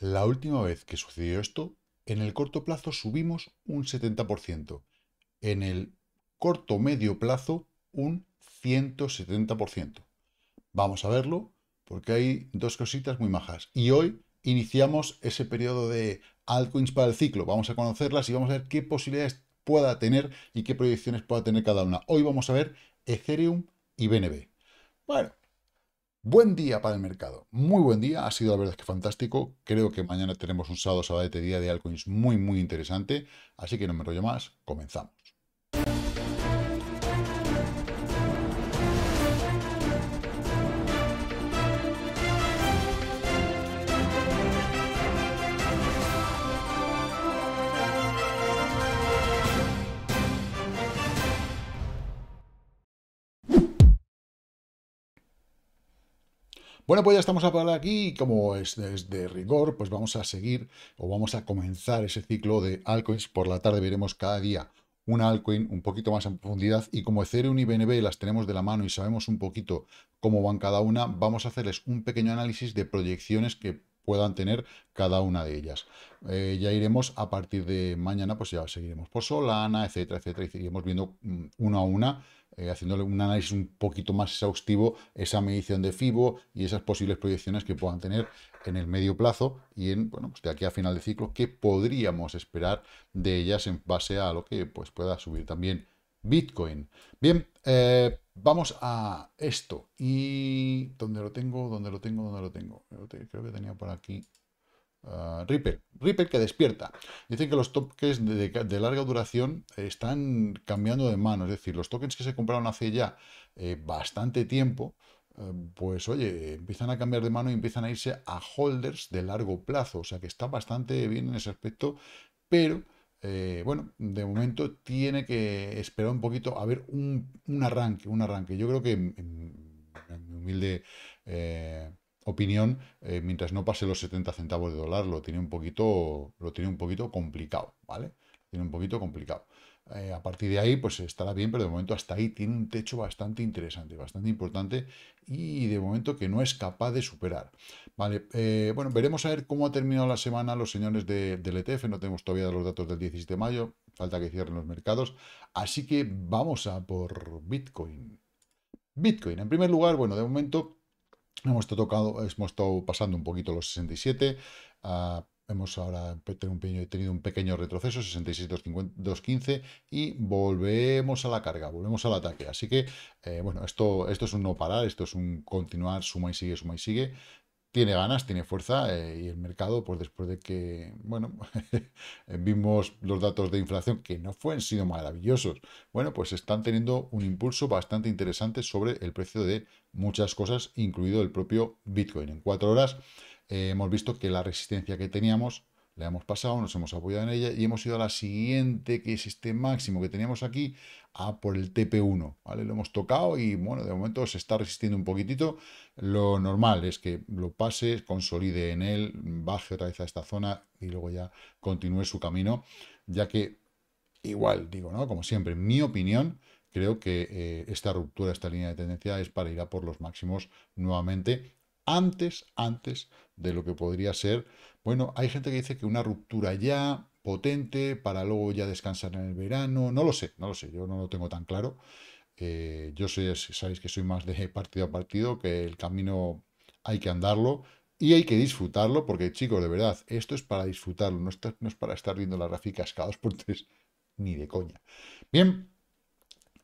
La última vez que sucedió esto, en el corto plazo subimos un 70%, en el corto medio plazo un 170%. Vamos a verlo porque hay dos cositas muy majas. Y hoy iniciamos ese periodo de altcoins para el ciclo. Vamos a conocerlas y vamos a ver qué posibilidades pueda tener y qué proyecciones pueda tener cada una. Hoy vamos a ver Ethereum y BNB. Bueno, Buen día para el mercado, muy buen día, ha sido la verdad es que fantástico, creo que mañana tenemos un sábado, sábado de día de altcoins muy muy interesante, así que no me rollo más, comenzamos. Bueno, pues ya estamos a parar aquí y como es de rigor, pues vamos a seguir o vamos a comenzar ese ciclo de altcoins. Por la tarde veremos cada día un altcoin un poquito más en profundidad y como Ethereum y BNB las tenemos de la mano y sabemos un poquito cómo van cada una, vamos a hacerles un pequeño análisis de proyecciones que puedan tener cada una de ellas. Eh, ya iremos a partir de mañana, pues ya seguiremos por Solana, etcétera, etcétera, y seguiremos viendo mm, una a una eh, haciéndole un análisis un poquito más exhaustivo, esa medición de FIBO y esas posibles proyecciones que puedan tener en el medio plazo y en, bueno, pues de aquí a final de ciclo, qué podríamos esperar de ellas en base a lo que pues, pueda subir también Bitcoin. Bien, eh, vamos a esto. ¿Y dónde lo tengo? ¿Dónde lo tengo? ¿Dónde lo tengo? Creo que tenía por aquí Uh, ah, Ripple, que despierta. Dicen que los tokens de, larga duración eh, están cambiando de mano, es decir, los tokens que se compraron hace ya eh, bastante tiempo, eh, pues oye, empiezan a cambiar de mano y empiezan a irse a holders de largo plazo, o sea que está bastante bien en ese aspecto, pero bueno, de momento tiene que esperar un poquito a ver un, arranque, un arranque. Yo creo que mi humilde opinión, eh, mientras no pase los 70 centavos de dólar, lo tiene un poquito, lo tiene un poquito complicado, ¿vale? tiene un poquito complicado. Eh, a partir de ahí, pues estará bien, pero de momento hasta ahí tiene un techo bastante interesante, bastante importante y de momento que no es capaz de superar. Vale, eh, bueno, veremos a ver cómo ha terminado la semana los señores del ETF. No tenemos todavía los datos del 17 de mayo, falta que cierren los mercados. Así que vamos a por Bitcoin. Bitcoin, en primer lugar, bueno, de momento Hemos tocado, hemos estado pasando un poquito los 67. Ah, hemos ahora tenido un pequeño retroceso, 66-215, y volvemos a la carga, volvemos al ataque. Así que, eh, bueno, esto, esto es un no parar, esto es un continuar, suma y sigue, suma y sigue tiene ganas, tiene fuerza eh, y el mercado, pues después de que, bueno, vimos los datos de inflación que no fueron sido maravillosos, bueno, pues están teniendo un impulso bastante interesante sobre el precio de muchas cosas, incluido el propio Bitcoin. En cuatro horas eh, hemos visto que la resistencia que teníamos la hemos pasado, nos hemos apoyado en ella y hemos ido a la siguiente, que es este máximo que teníamos aquí, a por el TP1, ¿vale? Lo hemos tocado y, bueno, de momento se está resistiendo un poquitito. Lo normal es que lo pase, consolide en él, baje otra vez a esta zona y luego ya continúe su camino, ya que, igual, digo, ¿no? Como siempre, en mi opinión, creo que eh, esta ruptura, esta línea de tendencia es para ir a por los máximos nuevamente antes, antes de lo que podría ser. Bueno, hay gente que dice que una ruptura ya potente para luego ya descansar en el verano, no lo sé, no lo sé, yo no lo tengo tan claro. Eh, yo sé, sabéis que soy más de partido a partido, que el camino hay que andarlo y hay que disfrutarlo, porque chicos, de verdad, esto es para disfrutarlo, no, es para estar viendo las gráficas cada dos por tres, ni de coña. Bien,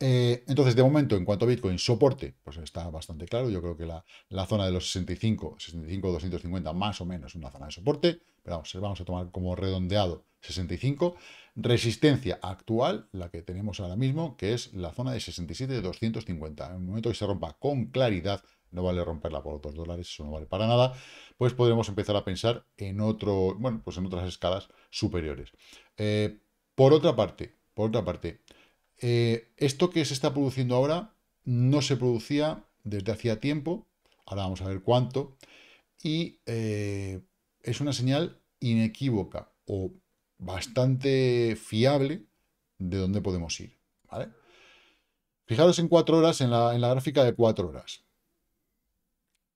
eh, entonces, de momento, en cuanto a Bitcoin, soporte, pues está bastante claro. Yo creo que la, zona de los 65, 65, 250, más o menos, una zona de soporte. Pero vamos, vamos a tomar como redondeado 65. Resistencia actual, la que tenemos ahora mismo, que es la zona de 67, 250. En el momento que se rompa con claridad, no vale romperla por otros dólares, eso no vale para nada, pues podremos empezar a pensar en otro, bueno, pues en otras escalas superiores. Eh, por otra parte, por otra parte, eh, esto que se está produciendo ahora no se producía desde hacía tiempo, ahora vamos a ver cuánto, y eh, es una señal inequívoca o bastante fiable de dónde podemos ir. Fijaros en cuatro horas, en la, gráfica de cuatro horas.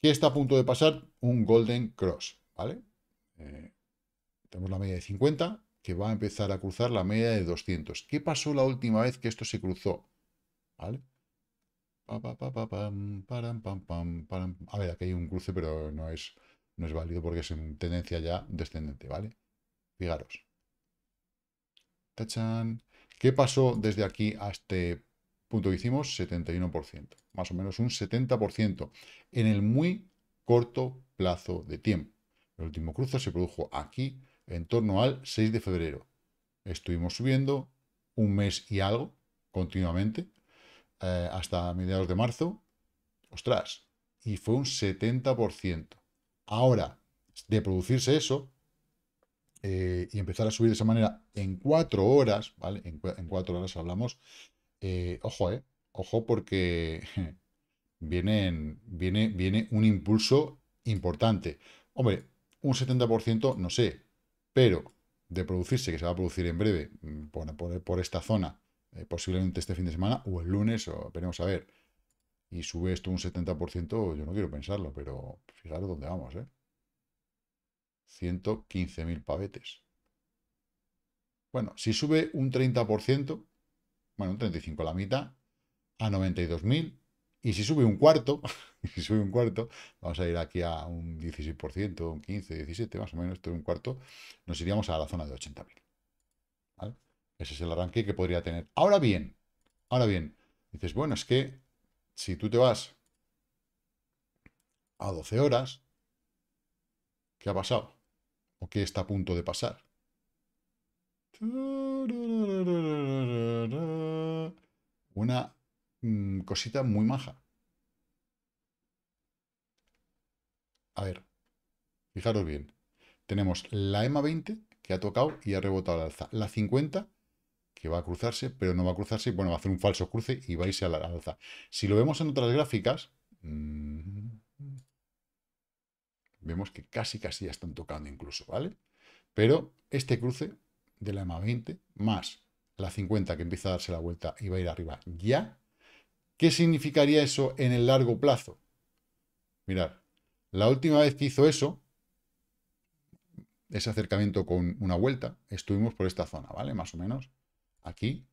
¿Qué está a punto de pasar? Un Golden Cross. ¿vale? Eh, tenemos la media de 50, que va a empezar a cruzar la media de 200. ¿Qué pasó la última vez que esto se cruzó? ¿Vale? A ver, aquí hay un cruce, pero no es, no es válido porque es en tendencia ya descendente, ¿vale? Fijaros. ¡Tachán! ¿Qué pasó desde aquí a este punto que hicimos? 71%. Más o menos un 70% en el muy corto plazo de tiempo. El último cruce se produjo aquí en torno al 6 de febrero. Estuvimos subiendo un mes y algo continuamente eh, hasta mediados de marzo. Ostras, y fue un 70%. Ahora, de producirse eso eh, y empezar a subir de esa manera en cuatro horas, ¿vale? En, cuatro horas hablamos. Eh, ojo, ¿eh? Ojo porque vienen, viene, viene un impulso importante. Hombre, un 70%, no sé, pero de producirse, que se va a producir en breve mm, por, esta zona, eh, posiblemente este fin de semana o el lunes, o veremos a ver, y sube esto un 70%, yo no quiero pensarlo, pero fijaros dónde vamos, ¿eh? 115.000 pavetes. Bueno, si sube un 30%, bueno, un 35%, a la mitad, a 92.000, y si sube un cuarto, si sube un cuarto, vamos a ir aquí a un 16%, un 15, 17, más o menos, esto un cuarto, nos iríamos a la zona de 80.000. Ese es el arranque que podría tener. Ahora bien, ahora bien, dices, bueno, es que si tú te vas a 12 horas, ¿qué ha pasado? ¿O qué está a punto de pasar? Una Mm, cosita muy maja. A ver, fijaros bien. Tenemos la EMA 20 que ha tocado y ha rebotado la alza. La 50 que va a cruzarse, pero no va a cruzarse. Bueno, va a hacer un falso cruce y va a irse la alza. Si lo vemos en otras gráficas, mm, vemos que casi casi ya están tocando incluso, ¿vale? Pero este cruce de la EMA 20 más la 50 que empieza a darse la vuelta y va a ir arriba ya, ¿Qué significaría eso en el largo plazo? Mirad, la última vez que hizo eso, ese acercamiento con una vuelta, estuvimos por esta zona, ¿vale? Más o menos. Aquí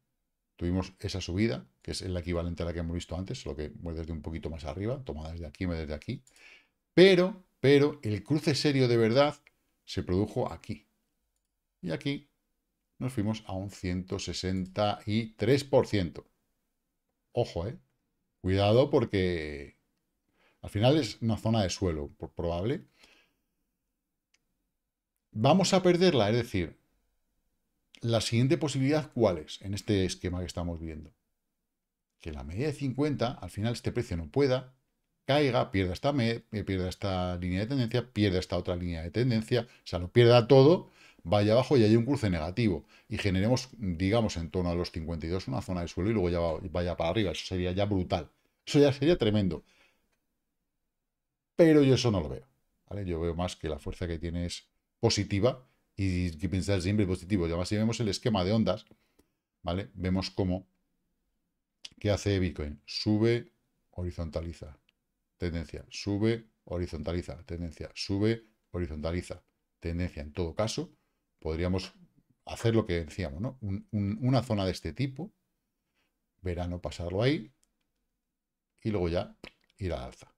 tuvimos esa subida, que es el equivalente a la que hemos visto antes, solo que desde un poquito más arriba, tomada desde aquí, desde aquí. Pero, pero, el cruce serio de verdad se produjo aquí. Y aquí nos fuimos a un 163%. Ojo, ¿eh? Cuidado porque al final es una zona de suelo por probable. Vamos a perderla, es decir, la siguiente posibilidad, ¿cuál es? En este esquema que estamos viendo. Que la media de 50, al final este precio no pueda, caiga, pierda esta, eh, pierda esta línea de tendencia, pierda esta otra línea de tendencia, o sea, lo pierda todo vaya abajo y hay un cruce negativo y generemos, digamos, en torno a los 52 una zona de suelo y luego ya vaya para arriba. Eso sería ya brutal. Eso ya sería tremendo. Pero yo eso no lo veo. Yo veo más que la fuerza que tiene es positiva y que pensar siempre positivo. Y además, si vemos el esquema de ondas, ¿vale? Vemos cómo ¿qué hace Bitcoin? Sube, horizontaliza, tendencia, sube, horizontaliza, tendencia, sube, horizontaliza, tendencia. En todo caso, podríamos hacer lo que decíamos, ¿no? una zona de este tipo, verano pasarlo ahí y luego ya ir al alza.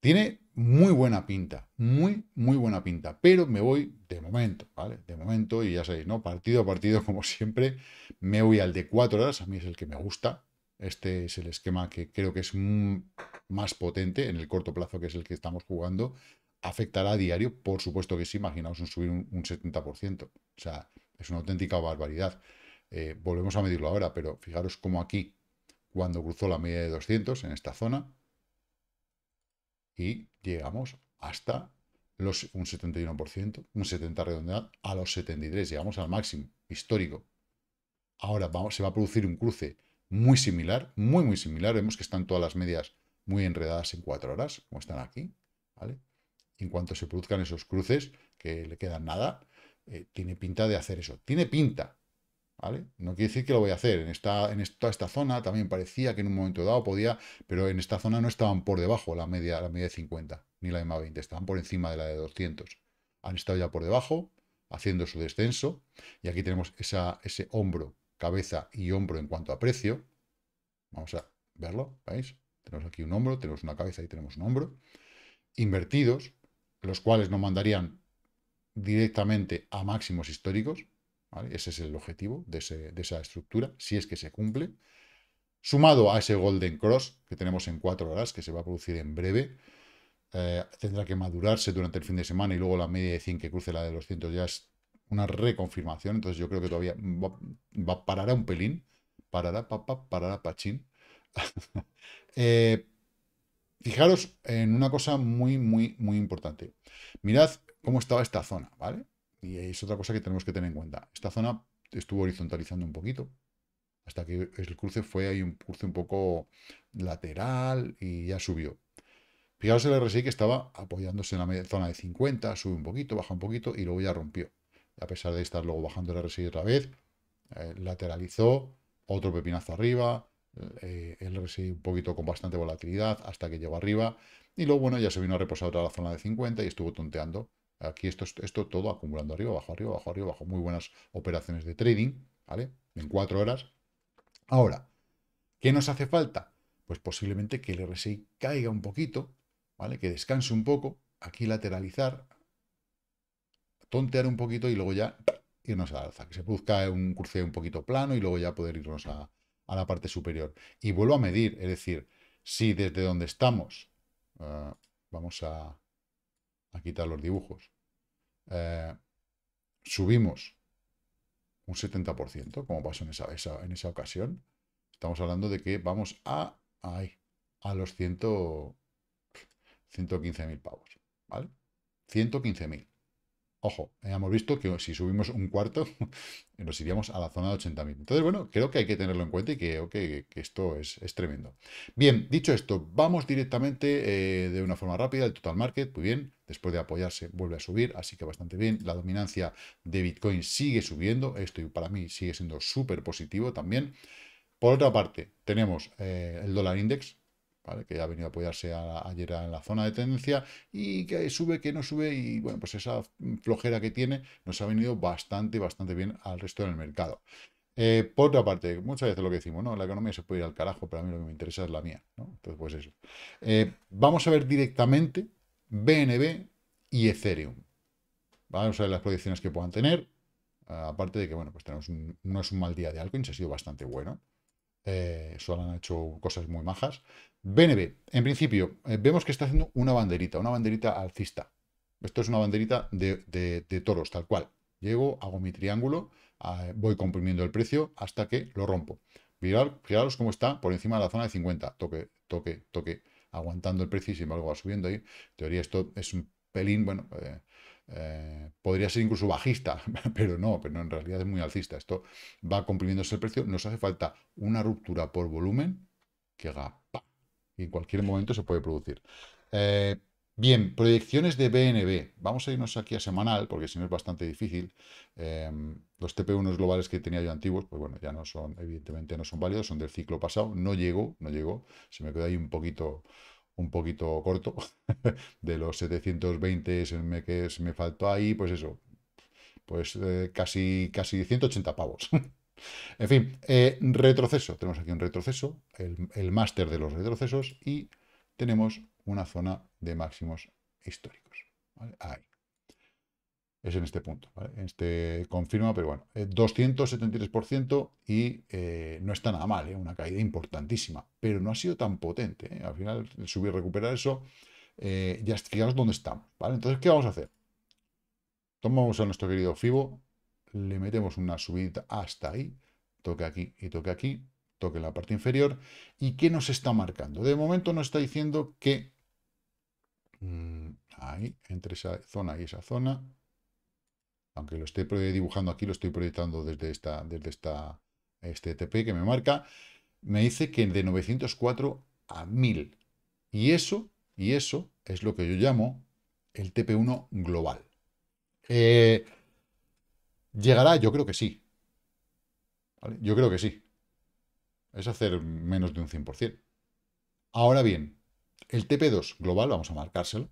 Tiene muy buena pinta, muy, muy buena pinta, pero me voy de momento, ¿vale? De momento, y ya sabéis, ¿no? Partido a partido, como siempre, me voy al de cuatro horas, a mí es el que me gusta. Este es el esquema que creo que es más potente en el corto plazo, que es el que estamos jugando, ¿Afectará a diario? Por supuesto que sí, imaginaos un subir un, 70%. O sea, es una auténtica barbaridad. Eh, volvemos a medirlo ahora, pero fijaros cómo aquí, cuando cruzó la media de 200 en esta zona, y llegamos hasta los, un 71%, un 70% redondeado, a los 73%, llegamos al máximo histórico. Ahora se va a producir un cruce muy similar, muy, muy similar. Vemos que están todas las medias muy enredadas en 4 horas, como están aquí, ¿vale? en cuanto se produzcan esos cruces, que le quedan nada, eh, tiene pinta de hacer eso. Tiene pinta, ¿vale? No quiere decir que lo voy a hacer. En esta, en esta, zona también parecía que en un momento dado podía, pero en esta zona no estaban por debajo la media, la media de 50, ni la EMA 20, estaban por encima de la de 200. Han estado ya por debajo, haciendo su descenso, y aquí tenemos esa, ese hombro, cabeza y hombro en cuanto a precio. Vamos a verlo, ¿veis? Tenemos aquí un hombro, tenemos una cabeza y tenemos un hombro. Invertidos, los cuales nos mandarían directamente a máximos históricos. Ese es el objetivo de, esa estructura, si es que se cumple. Sumado a ese Golden Cross que tenemos en cuatro horas, que se va a producir en breve, eh, tendrá que madurarse durante el fin de semana y luego la media de 100 que cruce la de los 100 ya es una reconfirmación, entonces yo creo que todavía va, parará un pelín, parará, papá, parará, pachín. Eh, Fijaros en una cosa muy, muy, muy importante. Mirad cómo estaba esta zona, ¿vale? Y es otra cosa que tenemos que tener en cuenta. Esta zona estuvo horizontalizando un poquito, hasta que el cruce fue ahí un cruce un poco lateral y ya subió. Fijaros el RSI que estaba apoyándose en la zona de 50, sube un poquito, baja un poquito y luego ya rompió. A pesar de estar luego bajando el RSI otra vez, eh, lateralizó, otro pepinazo arriba, el eh, RSI un poquito con bastante volatilidad hasta que llegó arriba. Y luego, bueno, ya se vino a reposar otra la zona de 50 y estuvo tonteando. Aquí esto, esto todo acumulando arriba, abajo, arriba, abajo, arriba, bajo Muy buenas operaciones de trading, ¿vale? En cuatro horas. Ahora, ¿qué nos hace falta? Pues posiblemente que el RSI caiga un poquito, ¿vale? Que descanse un poco, aquí lateralizar, tontear un poquito y luego ya irnos la alza. Que se produzca un cruce un poquito plano y luego ya poder irnos a, a la parte superior. Y vuelvo a medir, es decir, si desde donde estamos, eh, vamos a, quitar los dibujos, eh, subimos un 70%, como pasó en esa, en esa ocasión, estamos hablando de que vamos a, a los 115.000 pavos, ¿vale? 115.000. Ojo, eh, hemos visto que si subimos un cuarto, nos iríamos a la zona de 80.000. Entonces, bueno, creo que hay que tenerlo en cuenta y que, que esto es, tremendo. Bien, dicho esto, vamos directamente eh, de una forma rápida al total market. Muy bien, después de apoyarse vuelve a subir, así que bastante bien. La dominancia de Bitcoin sigue subiendo. Esto para mí sigue siendo súper positivo también. Por otra parte, tenemos eh, el dólar index, que ha venido a apoyarse ayer en la zona de tendencia y que sube, que no sube y bueno, pues esa flojera que tiene nos ha venido bastante, bastante bien al resto del mercado. Eh, por otra parte, muchas veces lo que decimos, no, la economía se puede ir al carajo, pero a mí lo que me interesa es la mía, Entonces, pues eso. Eh, vamos a ver directamente BNB y Ethereum. Vamos a ver las proyecciones que puedan tener. Aparte de que, bueno, pues tenemos no es un mal día de se ha sido bastante bueno. Eh, han hecho cosas muy majas. BNB, en principio, eh, vemos que está haciendo una banderita, una banderita alcista. Esto es una banderita de, toros, tal cual. Llego, hago mi triángulo, ah, voy comprimiendo el precio hasta que lo rompo. Mirad, fijaros cómo está por encima de la zona de 50. Toque, toque, toque, aguantando el precio y sin embargo va subiendo ahí. En teoría esto es un pelín, bueno, eh, eh, podría ser incluso bajista, pero no, pero en realidad es muy alcista. Esto va comprimiéndose el precio. Nos hace falta una ruptura por volumen que haga y en cualquier momento se puede producir. Eh, bien, proyecciones de BNB. Vamos a irnos aquí a semanal, porque si no es bastante difícil. Em, los TP1 globales que tenía yo antiguos, pues bueno, ya no son, evidentemente no son válidos, son del ciclo pasado. No llegó, no llegó. Se me quedó ahí un poquito un poquito corto, de los 720 que se me faltó ahí, pues eso, pues eh, casi, casi 180 pavos. en fin, eh, retroceso, tenemos aquí un retroceso, el, máster de los retrocesos y tenemos una zona de máximos históricos. Ahí es en este punto, ¿vale? este confirma, pero bueno, 273% eh, y eh, no está nada mal, ¿eh? una caída importantísima, pero no ha sido tan potente, ¿eh? al final el subir, recuperar eso, eh, ya fijaros dónde estamos, ¿vale? Entonces, ¿qué vamos a hacer? Tomamos a nuestro querido Fibo, le metemos una subida hasta ahí, toque aquí y toque aquí, toque la parte inferior, ¿y qué nos está marcando? De momento nos está diciendo que... Mm, ahí, entre esa zona y esa zona, aunque lo esté dibujando aquí, lo estoy proyectando desde, esta, desde este e TP que me marca, me dice que de 904 a 1000. Y eso, y eso es lo que yo llamo el TP1 global. Eh, ¿Llegará? Yo creo que sí. Yo creo que sí. Es hacer menos de un 100%. Ahora bien, el TP2 global, vamos a marcárselo,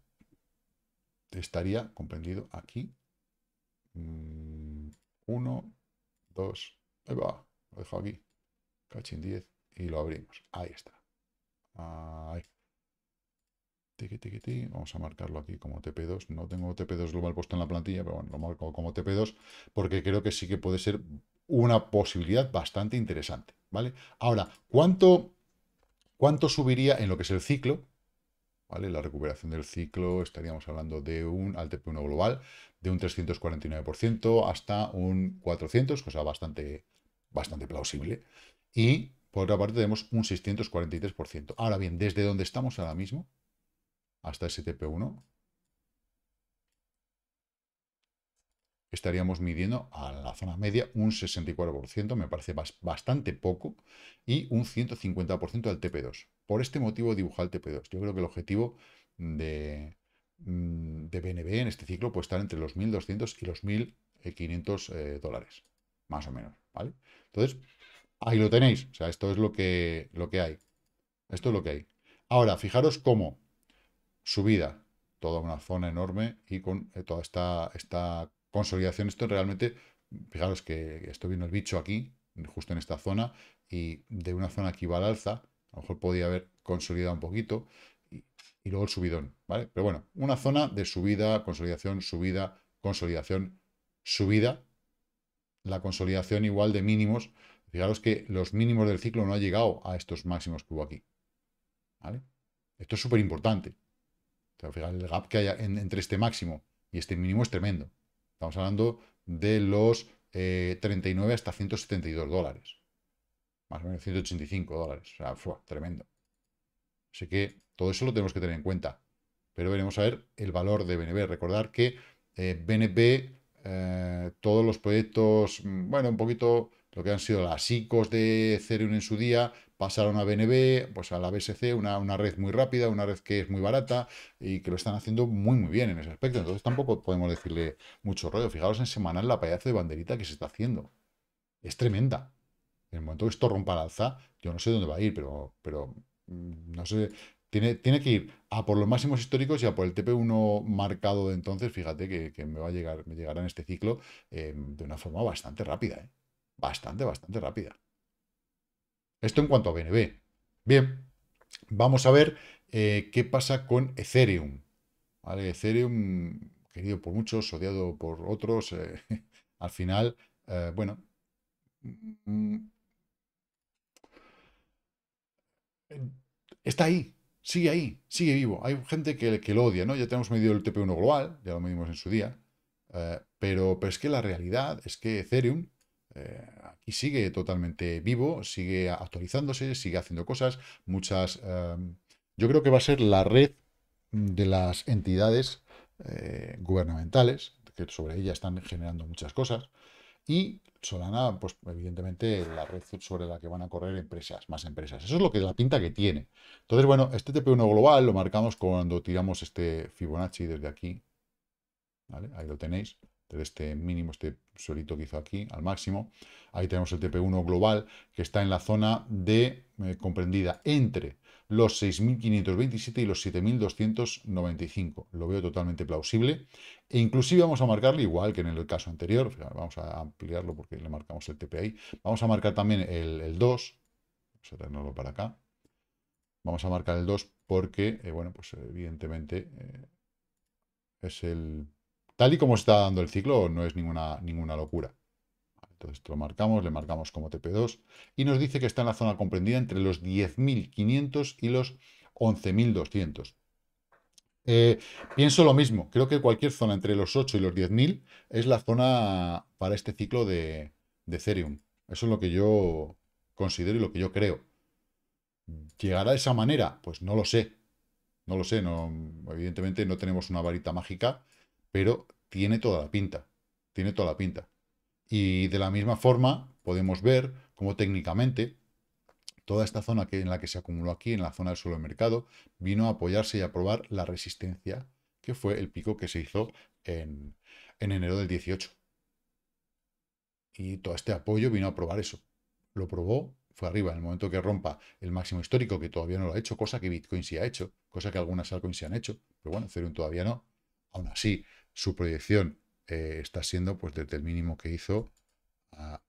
estaría comprendido aquí 1, mm, 2, ahí va, lo dejo aquí, caching 10 y lo abrimos. Ahí está. Vamos a marcarlo aquí como TP2. No tengo TP2 global puesto en la plantilla, pero bueno, lo marco como TP2 porque creo que sí que puede ser una posibilidad bastante interesante, ¿vale? Ahora, ¿cuánto, cuánto subiría en lo que es el ciclo? La recuperación del ciclo estaríamos hablando de un al TP1 global de un 349% hasta un 400, cosa bastante, bastante plausible. Y por otra parte tenemos un 643%. Ahora bien, desde donde estamos ahora mismo hasta ese TP1, estaríamos midiendo a la zona media un 64%, me parece bastante poco, y un 150% al TP2. Por este motivo dibujar el TP2. Yo creo que el objetivo de, mm, de BNB en este ciclo puede estar entre los 1.200 y los 1.500 eh, dólares, más o menos, ¿vale? Entonces, ahí lo tenéis. O sea, esto es lo que, lo que hay. Esto es lo que hay. Ahora, fijaros cómo subida, toda una zona enorme y con eh, toda esta, esta consolidación, esto realmente, fijaros que estoy viendo el bicho aquí, justo en esta zona, y de una zona que iba al alza, a lo mejor podía haber consolidado un poquito, y, luego el subidón, ¿vale? Pero bueno, una zona de subida, consolidación, subida, consolidación, subida, la consolidación igual de mínimos, fijaros que los mínimos del ciclo no han llegado a estos máximos que hubo aquí, ¿vale? Esto es súper importante. O el gap que hay entre este máximo y este mínimo es tremendo. Estamos hablando de los 39 eh, hasta 172 dólares. Más o menos 185 dólares. O sea, fue tremendo. Así que todo eso lo tenemos que tener en cuenta. Pero veremos a ver el valor de BNB. Recordar que BNB, eh, eh, todos los proyectos, mm, bueno, un poquito lo que han sido las ICOs de Ethereum en su día, pasaron a BNB, pues a la BSC, una, red muy rápida, una red que es muy barata y que lo están haciendo muy, muy bien en ese aspecto. Entonces tampoco podemos decirle mucho rollo. Fijaros en semanal la payaso de banderita que se está haciendo. Es tremenda. En el momento que esto rompa la alza, yo no sé dónde va a ir, pero, pero mm, no sé. Tiene, tiene que ir a por los máximos históricos y a por el TP1 marcado de entonces. Fíjate que, me va a llegar, me llegará en este ciclo eh, de una forma bastante rápida. ¿eh? Bastante, bastante rápida. Esto en cuanto a BNB. Bien, vamos a ver eh, qué pasa con Ethereum. Ethereum, querido por muchos, odiado por otros, eh, al final, eh, bueno... Mm, está ahí, sigue ahí, sigue vivo. Hay gente que, lo odia, ¿no? Ya tenemos medido el TP1 global, ya lo medimos en su día, pero, pero es que la realidad es que Ethereum eh, aquí sigue totalmente vivo, sigue actualizándose, sigue haciendo cosas, muchas... Em, yo creo que va a ser la red de las entidades eh, gubernamentales, que sobre ella están generando muchas cosas, y Solana, pues evidentemente la red sobre la que van a correr empresas, más empresas. Eso es lo que la pinta que tiene. Entonces, bueno, este TP1 global lo marcamos cuando tiramos este Fibonacci desde aquí. ¿Vale? Ahí lo tenéis este mínimo, este suelito que hizo aquí, al máximo. Ahí tenemos el TP1 global, que está en la zona de eh, comprendida entre los 6.527 y los 7.295. Lo veo totalmente plausible. E inclusive vamos a marcarle, igual que en el caso anterior, vamos a ampliarlo porque le marcamos el TP ahí, vamos a marcar también el, 2, vamos a tenerlo para acá. Vamos a marcar el 2 porque, eh, bueno, pues evidentemente eh, es el Tal y como está dando el ciclo, no es ninguna, ninguna locura. Entonces lo marcamos, le marcamos como TP2 y nos dice que está en la zona comprendida entre los 10.500 y los 11.200. Eh, pienso lo mismo, creo que cualquier zona entre los 8 y los 10.000 es la zona para este ciclo de, de Ethereum. Eso es lo que yo considero y lo que yo creo. ¿Llegará de esa manera? Pues no lo sé. No lo sé, no, evidentemente no tenemos una varita mágica pero tiene toda la pinta, tiene toda la pinta. Y de la misma forma podemos ver cómo técnicamente toda esta zona en la que se acumuló aquí, en la zona del suelo de mercado, vino a apoyarse y a probar la resistencia, que fue el pico que se hizo en, en enero del 18. Y todo este apoyo vino a probar eso. Lo probó, fue arriba. En el momento que rompa el máximo histórico, que todavía no lo ha hecho, cosa que Bitcoin sí ha hecho, cosa que algunas altcoins se han hecho, pero bueno, Ethereum todavía no. Aún así, su proyección eh, está siendo, pues desde el mínimo que hizo, ha,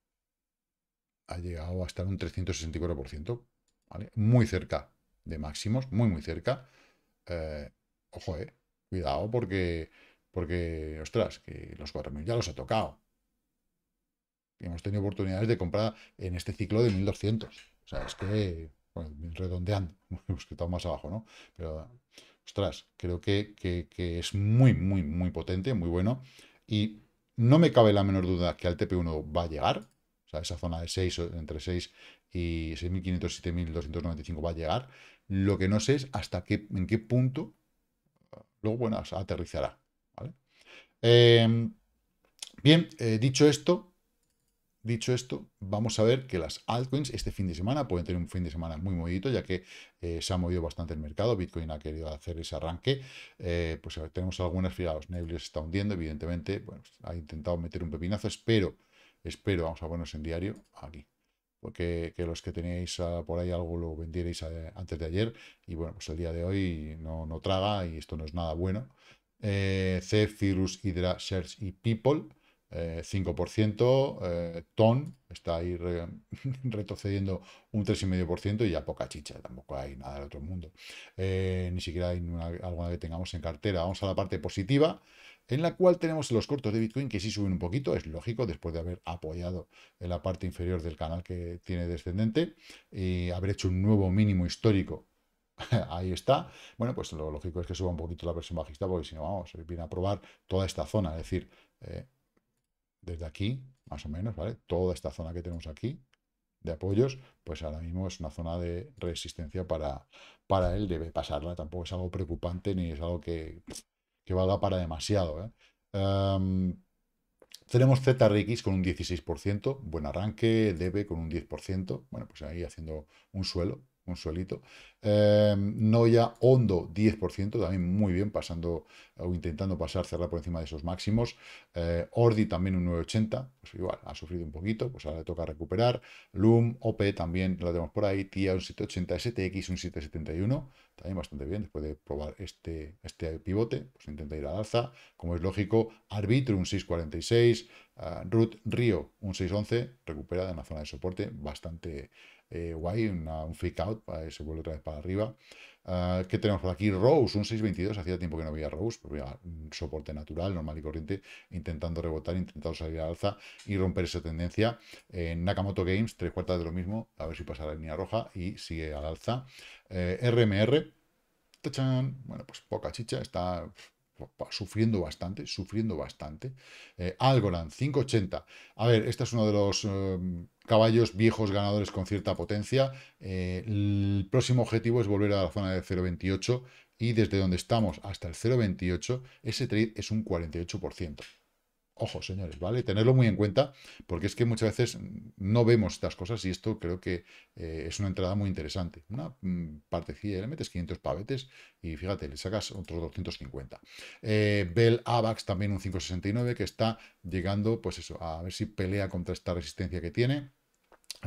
llegado a estar un 364%, ¿vale? Muy cerca de máximos, muy, muy cerca. Eh, ojo, eh, cuidado porque, porque, ostras, que los 4.000 ya los ha tocado. Hemos tenido oportunidades de comprar en este ciclo de 1.200. O sea, es que, pues, redondeando, hemos quitado más abajo, ¿no? Pero ostras, creo que, es muy, muy, muy potente, muy bueno. Y no me cabe la menor duda que al TP1 va a llegar. O sea, esa zona de 6, entre 6 y 6.500, 7.295 va a llegar. Lo que no sé es hasta qué, en qué punto eh, luego, bueno, aterrizará. Em, bien, eh, dicho esto, Dicho esto, vamos a ver que las altcoins este fin de semana pueden tener un fin de semana muy movido, ya que eh, se ha movido bastante el mercado. Bitcoin ha querido hacer ese arranque. Eh, pues tenemos algunas, fijaos, Neblio se está hundiendo, evidentemente. Bueno, ha intentado meter un pepinazo. Espero, espero, vamos a ponernos en diario aquí. Porque que los que tenéis ah, por ahí algo lo vendierais eh, antes de ayer. Y bueno, pues el día de hoy no, traga y esto no es nada bueno. C, Hydra, Shares y People. 5%, eh, eh, TON está ahí retrocediendo un 3,5% y ya poca chicha, tampoco hay nada del otro mundo. Eh, ni siquiera hay alguna que tengamos en cartera. Vamos a la parte positiva, en la cual tenemos los cortos de Bitcoin que sí suben un poquito, es lógico, después de haber apoyado en la parte inferior del canal que tiene descendente y haber hecho un nuevo mínimo histórico ahí está. Bueno, pues lo lógico es que suba un poquito la presión bajista, porque si no, vamos, viene a probar toda esta zona, es decir, desde aquí, más o menos, ¿vale? Toda esta zona que tenemos aquí de apoyos, pues ahora mismo es una zona de resistencia para, para él, debe pasarla, tampoco es algo preocupante ni es algo que, valga para demasiado. ¿eh? Em, tenemos ZRX con un 16%, buen arranque, debe con un 10%, bueno, pues ahí haciendo un suelo, un suelito, em, Noya Hondo, 10%, también muy bien, pasando o intentando pasar, cerrar por encima de esos máximos. Eh, Ordi también un 9,80, pues igual, ha sufrido un poquito, pues ahora le toca recuperar. Loom, OP también lo tenemos por ahí. TIA un 7,80, STX un 7,71, también bastante bien, después de probar este, este pivote, pues intenta ir al alza, como es lógico. un 6,46, eh, Root Río un 6,11, recuperada en la zona de soporte, bastante eh, guay, un fake out, se vuelve otra vez para arriba. Ah, ¿Qué tenemos por aquí? Rose, un 6.22, hacía tiempo que no veía Rose, pero pues veía un soporte natural, normal y corriente, intentando rebotar, intentando salir al alza y romper esa tendencia. Eh, Nakamoto Games, tres cuartas de lo mismo, a ver si pasa la línea roja y sigue al alza. RMR, eh, bueno, pues poca chicha, está pues, sufriendo bastante, sufriendo bastante. Eh, Algorand, 5.80. A ver, este es uno de los em, caballos viejos ganadores con cierta potencia. Eh, el próximo objetivo es volver a la zona de 0,28 y desde donde estamos hasta el 0,28, ese trade es un 48%. Ojo, señores, ¿vale? Tenerlo muy en cuenta, porque es que muchas veces no vemos estas cosas y esto creo que eh, es una entrada muy interesante. Una mm, partecilla, le metes 500 pavetes y fíjate, le sacas otros 250. Eh, Bell Avax también un 569 que está llegando, pues eso, a ver si pelea contra esta resistencia que tiene.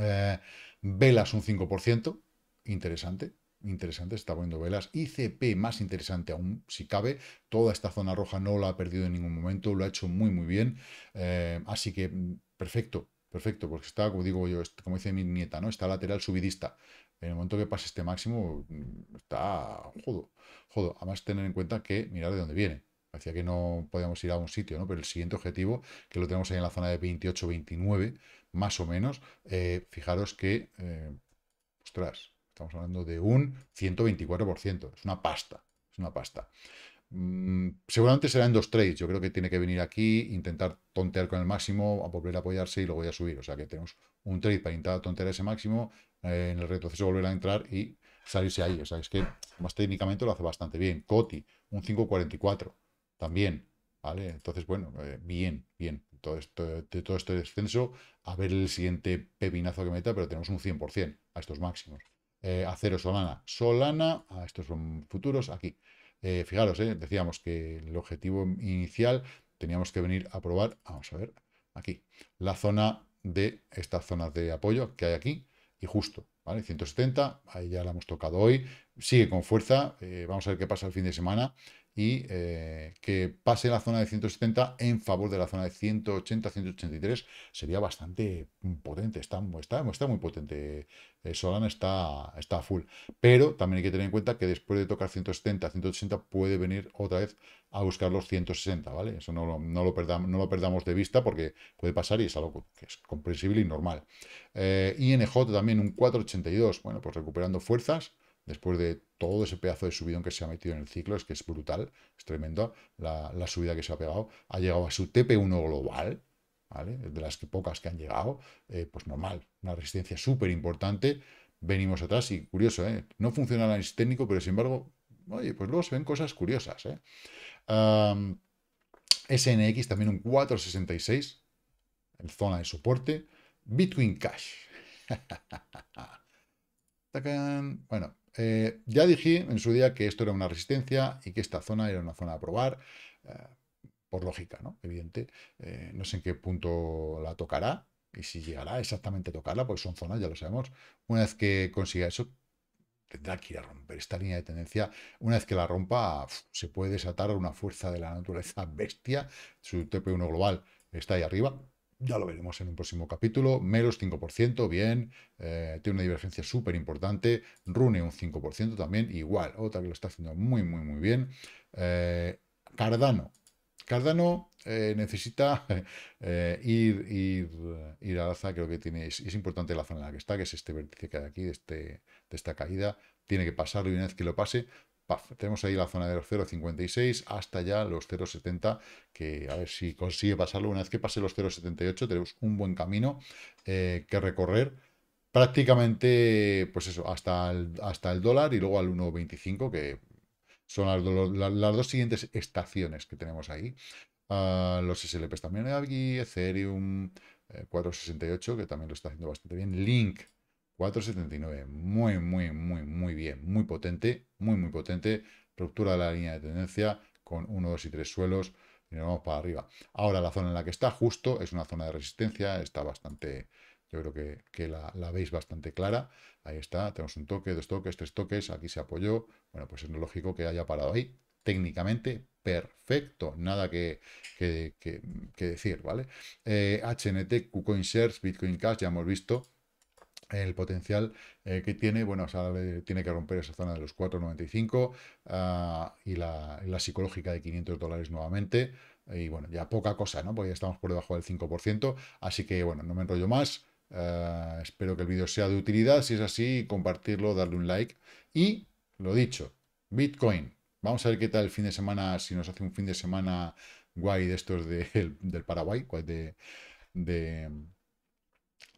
Eh, velas un 5%, interesante, interesante, está poniendo velas. ICP, más interesante aún, si cabe, toda esta zona roja no la ha perdido en ningún momento, lo ha hecho muy, muy bien. Eh, así que, mm, perfecto, perfecto, porque está, como digo yo, como dice mi nieta, ¿no? Está lateral subidista. En el momento que pase este máximo, mm, está jodo, jodo. Además, tener en cuenta que mirar de dónde viene. Parecía que no podíamos ir a un sitio, ¿no? Pero el siguiente objetivo, que lo tenemos ahí en la zona de 28-29, más o menos, eh, fijaros que, eh, ostras, estamos hablando de un 124%, es una pasta, es una pasta. Mm, seguramente será en dos trades, yo creo que tiene que venir aquí, intentar tontear con el máximo, a volver a apoyarse y lo voy a subir, o sea que tenemos un trade para intentar tontear ese máximo, eh, en el retroceso volver a entrar y salirse ahí, o sea, es que más técnicamente lo hace bastante bien. Coti, un 5.44, también, ¿vale? Entonces, bueno, bien, bien todo esto, de todo este descenso, a ver el siguiente pepinazo que meta, pero tenemos un 100% a estos máximos. Eh, acero Solana, Solana, a estos son futuros, aquí. Eh, fijaros, eh, decíamos que el objetivo inicial teníamos que venir a probar, vamos a ver, aquí, la zona de esta zona de apoyo que hay aquí, y justo, ¿vale? 170, ahí ya la hemos tocado hoy, sigue con fuerza, vamos a ver qué pasa el fin de semana, y eh, que pase la zona de 170 en favor de la zona de 180, 183, sería bastante potente, está, está muy potente, eh, Solana está, está full, pero también hay que tener en cuenta que después de tocar 170, 180 puede venir otra vez a buscar los 160, ¿vale? Eso no, no, lo, perdamos, no lo perdamos de vista porque puede pasar y es algo que es comprensible y normal. Eh, INJ también un 482, bueno, pues recuperando fuerzas, después de todo ese pedazo de subidón que se ha metido en el ciclo, es que es brutal, es tremendo la, subida que se ha pegado, ha llegado a su TP1 global, ¿vale? de las que pocas que han llegado, eh, pues normal, una resistencia súper importante, venimos atrás y curioso, ¿eh? no funciona el análisis técnico, pero sin embargo, oye, pues luego se ven cosas curiosas. ¿eh? SNX también un 466 en zona de soporte, Bitcoin Cash. Bueno, eh, ya dije en su día que esto era una resistencia y que esta zona era una zona a probar, eh, por lógica, ¿no? Evidente. Eh, no sé en qué punto la tocará y si llegará exactamente a tocarla, porque son zonas, ya lo sabemos. Una vez que consiga eso, tendrá que ir a romper esta línea de tendencia. Una vez que la rompa, se puede desatar una fuerza de la naturaleza bestia. Su TP1 global está ahí arriba, ya lo veremos en un próximo capítulo. Menos 5%, bien. Eh, tiene una divergencia súper importante. Rune un 5% también, igual. Otra que lo está haciendo muy, muy, muy bien. Eh, Cardano. Cardano eh, necesita ir, ir, ir zona alza. Creo que tiene, es, importante la zona en la que está, que es este vértice que hay aquí, de, este, de esta caída. Tiene que pasarlo y una vez que lo pase, tenemos ahí la zona de los 0,56 hasta ya los 0,70, que a ver si consigue pasarlo. Una vez que pase los 0,78 tenemos un buen camino eh, que recorrer prácticamente, pues eso, hasta el, hasta el dólar y luego al 1,25, que son las, dos siguientes estaciones que tenemos ahí. Ah, los SLPs también aquí, Ethereum 4,68, eh, que también lo está haciendo bastante bien, Link 4,79. Muy, muy, muy, muy bien. Muy potente, muy, muy potente. Ruptura de la línea de tendencia con 1, 2 y 3 suelos. Y nos vamos para arriba. Ahora la zona en la que está justo es una zona de resistencia. Está bastante, yo creo que, la, veis bastante clara. Ahí está, tenemos un toque, dos toques, tres toques. Aquí se apoyó. Bueno, pues es lógico que haya parado ahí. Técnicamente, perfecto. Nada que, decir, ¿vale? HNT, eh, KuCoin Shares, Bitcoin Cash, ya hemos visto el potencial eh, que tiene, bueno, o sea, tiene que romper esa zona de los 4,95 ah, y, la, psicológica de 500 dólares nuevamente. Y bueno, ya poca cosa, ¿no? Porque ya estamos por debajo del 5%. Así que bueno, no me enrollo más. Ah, espero que el vídeo sea de utilidad. Si es así, compartirlo, darle un like. Y lo dicho, Bitcoin. Vamos a ver qué tal el fin de semana, si nos hace un fin de semana guay de estos del Paraguay, pues de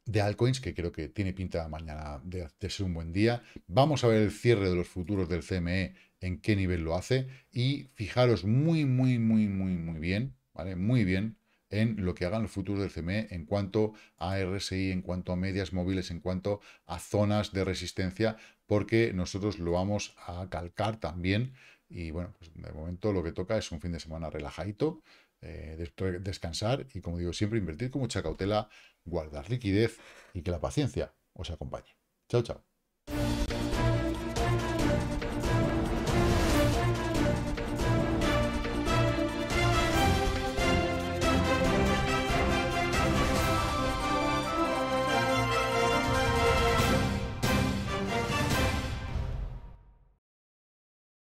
de altcoins, que creo que tiene pinta mañana de, ser un buen día. Vamos a ver el cierre de los futuros del CME, en qué nivel lo hace. Y fijaros muy, muy, muy, muy, muy bien, ¿vale? Muy bien en lo que hagan los futuros del CME en cuanto a RSI, en cuanto a medias móviles, en cuanto a zonas de resistencia, porque nosotros lo vamos a calcar también. Y bueno, pues de momento lo que toca es un fin de semana relajadito. Eh, descansar y, como digo, siempre invertir con mucha cautela, guardar liquidez y que la paciencia os acompañe. Chao, chao.